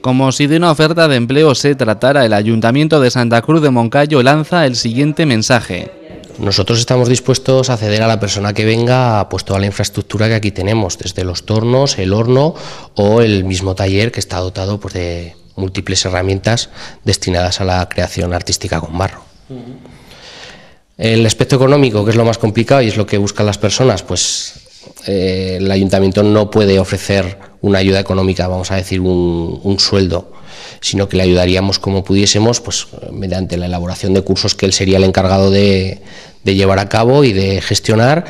Como si de una oferta de empleo se tratara, el Ayuntamiento de Santa Cruz de Moncayo lanza el siguiente mensaje. Nosotros estamos dispuestos a ceder a la persona que venga, pues toda la infraestructura que aquí tenemos, desde los tornos, el horno o el mismo taller que está dotado pues, de múltiples herramientas destinadas a la creación artística con barro. El aspecto económico, que es lo más complicado y es lo que buscan las personas, pues eh, el ayuntamiento no puede ofrecer una ayuda económica, vamos a decir un, sueldo, sino que le ayudaríamos como pudiésemos, pues mediante la elaboración de cursos que él sería el encargado de, llevar a cabo y de gestionar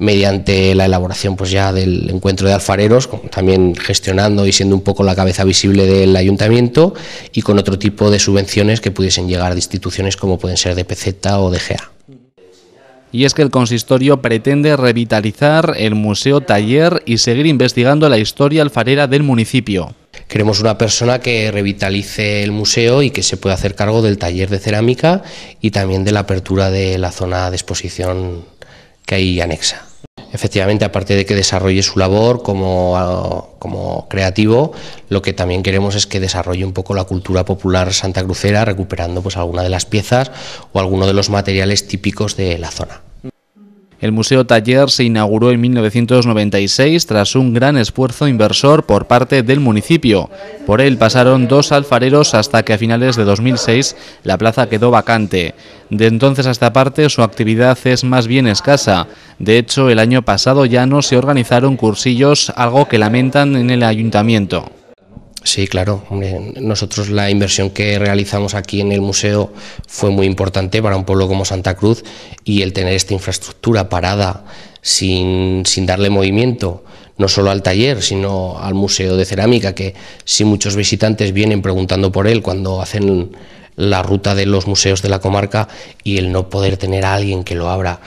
mediante la elaboración pues ya del encuentro de alfareros, también gestionando y siendo un poco la cabeza visible del ayuntamiento y con otro tipo de subvenciones que pudiesen llegar a instituciones como pueden ser de PZ o de GA y es que el consistorio pretende revitalizar el Museo Taller y seguir investigando la historia alfarera del municipio. Queremos una persona que revitalice el museo y que se pueda hacer cargo del taller de cerámica y también de la apertura de la zona de exposición que hay anexa efectivamente, aparte de que desarrolle su labor ah, como, creativo, lo que también queremos es que desarrolle un poco la cultura popular Santa crucera recuperando pues alguna de las piezas o alguno de los materiales típicos de la zona. El Museo Taller se inauguró en 1996 tras un gran esfuerzo inversor por parte del municipio. Por él pasaron dos alfareros hasta que a finales de 2006 la plaza quedó vacante. De entonces a esta parte su actividad es más bien escasa. De hecho, el año pasado ya no se organizaron cursillos, algo que lamentan en el ayuntamiento. Sí, claro. Nosotros la inversión que realizamos aquí en el museo fue muy importante para un pueblo como Santa Cruz y el tener esta infraestructura parada sin, sin darle movimiento, no solo al taller, sino al Museo de Cerámica, que si muchos visitantes vienen preguntando por él cuando hacen la ruta de los museos de la comarca y el no poder tener a alguien que lo abra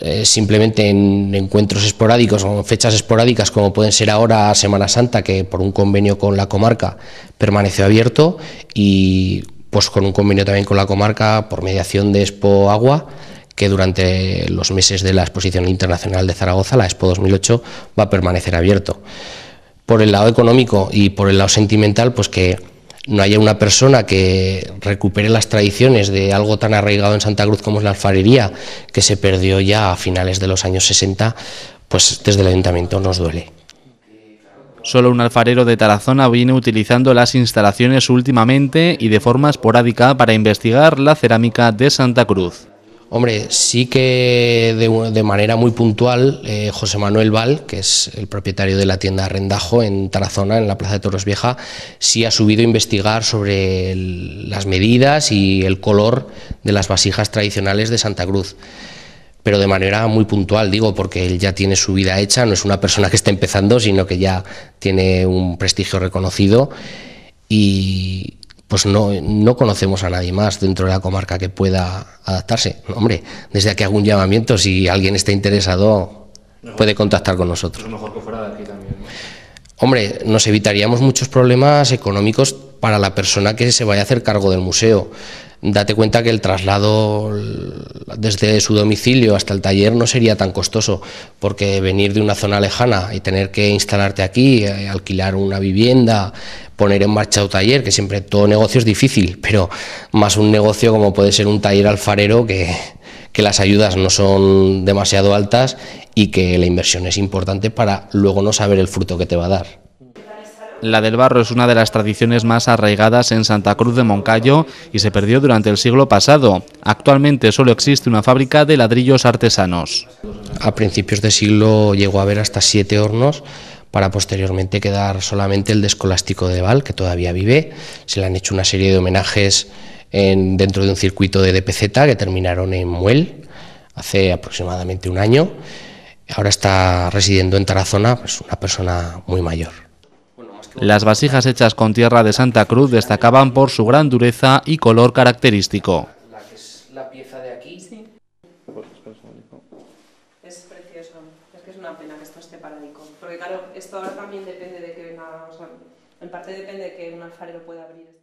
eh, simplemente en encuentros esporádicos o en fechas esporádicas como pueden ser ahora Semana Santa, que por un convenio con la comarca permaneció abierto y pues con un convenio también con la comarca por mediación de Expo Agua, que durante los meses de la Exposición Internacional de Zaragoza, la Expo 2008, va a permanecer abierto. Por el lado económico y por el lado sentimental, pues que no haya una persona que recupere las tradiciones de algo tan arraigado en Santa Cruz como es la alfarería, que se perdió ya a finales de los años 60, pues desde el ayuntamiento nos duele. Solo un alfarero de Tarazona viene utilizando las instalaciones últimamente y de forma esporádica para investigar la cerámica de Santa Cruz. Hombre, sí que de, manera muy puntual, eh, José Manuel Val, que es el propietario de la tienda Rendajo en Tarazona, en la Plaza de Toros Vieja, sí ha subido a investigar sobre las medidas y el color de las vasijas tradicionales de Santa Cruz. Pero de manera muy puntual, digo, porque él ya tiene su vida hecha, no es una persona que está empezando, sino que ya tiene un prestigio reconocido y, pues no, conocemos a nadie más dentro de la comarca que pueda adaptarse. Hombre, desde aquí hago un llamamiento, si alguien está interesado puede contactar con nosotros. mejor que fuera aquí también. Hombre, nos evitaríamos muchos problemas económicos para la persona que se vaya a hacer cargo del museo date cuenta que el traslado desde su domicilio hasta el taller no sería tan costoso, porque venir de una zona lejana y tener que instalarte aquí, eh, alquilar una vivienda, poner en marcha un taller, que siempre todo negocio es difícil, pero más un negocio como puede ser un taller alfarero que, que las ayudas no son demasiado altas y que la inversión es importante para luego no saber el fruto que te va a dar. La del barro es una de las tradiciones más arraigadas en Santa Cruz de Moncayo y se perdió durante el siglo pasado. Actualmente solo existe una fábrica de ladrillos artesanos. A principios de siglo llegó a haber hasta siete hornos para posteriormente quedar solamente el descolástico de Val, que todavía vive. Se le han hecho una serie de homenajes en, dentro de un circuito de DPZ que terminaron en Muel hace aproximadamente un año. Ahora está residiendo en Tarazona, pues una persona muy mayor. Las vasijas hechas con tierra de Santa Cruz destacaban por su gran dureza y color característico. es Es Es que que una pena esto esté porque claro, esto ahora también depende de que una, o sea, en parte depende de que un alfarero pueda abrir. Este